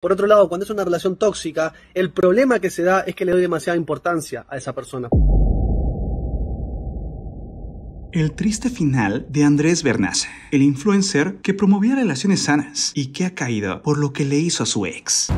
Por otro lado, cuando es una relación tóxica, el problema que se da es que le doy demasiada importancia a esa persona. El triste final de Andrés Bernas, el influencer que promovía relaciones sanas y que ha caído por lo que le hizo a su ex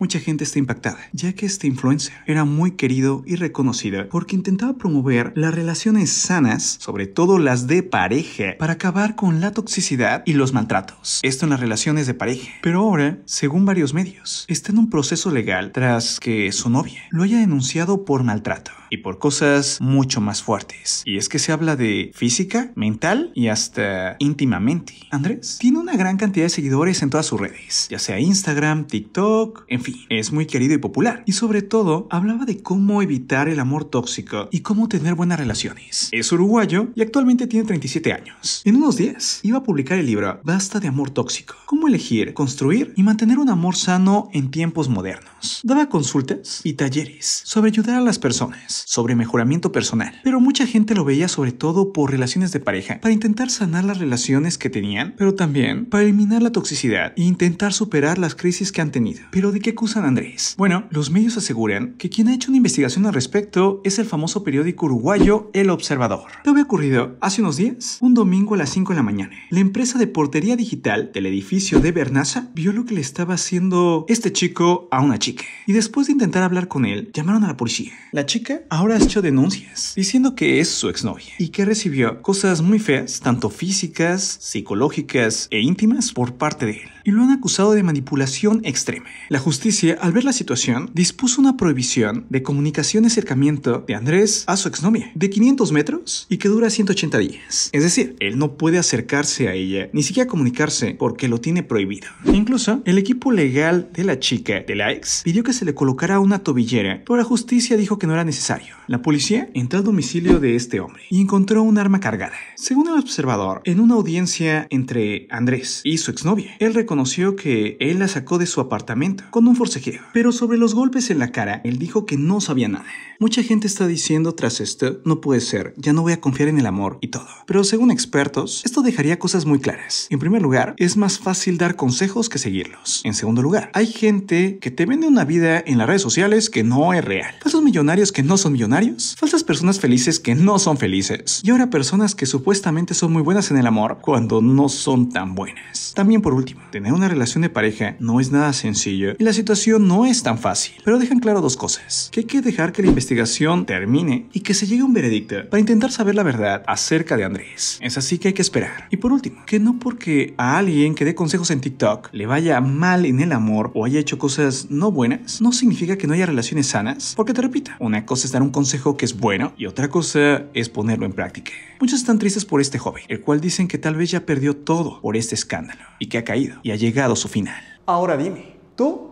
mucha gente está impactada, ya que este influencer era muy querido y reconocido porque intentaba promover las relaciones sanas, sobre todo las de pareja, para acabar con la toxicidad y los maltratos. Esto en las relaciones de pareja. Pero ahora, según varios medios, está en un proceso legal tras que su novia lo haya denunciado por maltrato y por cosas mucho más fuertes. Y es que se habla de física, mental y hasta íntimamente. Andrés tiene una gran cantidad de seguidores en todas sus redes, ya sea Instagram, TikTok, en fin, es muy querido y popular. Y sobre todo, hablaba de cómo evitar el amor tóxico y cómo tener buenas relaciones. Es uruguayo y actualmente tiene 37 años. En unos días iba a publicar el libro Basta de amor tóxico, cómo elegir, construir y mantener un amor sano en tiempos modernos. Daba consultas y talleres sobre ayudar a las personas sobre mejoramiento personal, pero mucha gente lo veía sobre todo por relaciones de pareja, para intentar sanar las relaciones que tenían, pero también para eliminar la toxicidad e intentar superar las crisis que han tenido. Pero ¿de qué acusan Andrés? Bueno, los medios aseguran que quien ha hecho una investigación al respecto es el famoso periódico uruguayo El Observador. ¿Qué había ocurrido hace unos días? Un domingo a las 5 de la mañana. La empresa de portería digital del edificio de Bernaza vio lo que le estaba haciendo este chico a una chica. Y después de intentar hablar con él, llamaron a la policía. La chica ahora ha hecho denuncias diciendo que es su exnovia y que recibió cosas muy feas, tanto físicas, psicológicas e íntimas por parte de él, y lo han acusado de manipulación extrema. La justicia, al ver la situación, dispuso una prohibición de comunicación y acercamiento de Andrés a su exnovia de 500 metros y que dura 180 días. Es decir, él no puede acercarse a ella ni siquiera comunicarse porque lo tiene prohibido. Incluso, el equipo legal de la chica, de la ex, pidió que se le colocara una tobillera, pero la justicia dijo que no era necesario la policía entró al domicilio de este hombre y encontró un arma cargada. Según el observador, en una audiencia entre Andrés y su exnovia, él reconoció que él la sacó de su apartamento con un forcejeo, pero sobre los golpes en la cara, él dijo que no sabía nada. Mucha gente está diciendo tras esto, no puede ser, ya no voy a confiar en el amor y todo. Pero según expertos, esto dejaría cosas muy claras. En primer lugar, es más fácil dar consejos que seguirlos. En segundo lugar, hay gente que te vende una vida en las redes sociales que no es real. Esos millonarios que no son millonarios, falsas personas felices que no son felices, y ahora personas que supuestamente son muy buenas en el amor cuando no son tan buenas. También por último, tener una relación de pareja no es nada sencillo y la situación no es tan fácil, pero dejan claro dos cosas, que hay que dejar que la investigación termine y que se llegue a un veredicto para intentar saber la verdad acerca de Andrés. Es así que hay que esperar. Y por último, que no porque a alguien que dé consejos en TikTok le vaya mal en el amor o haya hecho cosas no buenas, no significa que no haya relaciones sanas, porque te repito, una cosa es un consejo que es bueno y otra cosa es ponerlo en práctica. Muchos están tristes por este joven, el cual dicen que tal vez ya perdió todo por este escándalo y que ha caído y ha llegado a su final. Ahora dime, ¿tú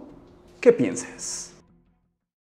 qué piensas?